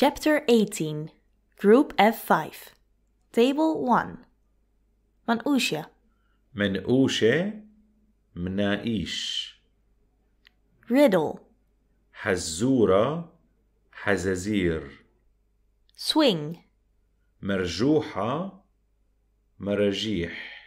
Chapter 18 Group F5 Table 1 Man Usha Man Riddle Hazura Hazazir Swing marjouha, مرجيح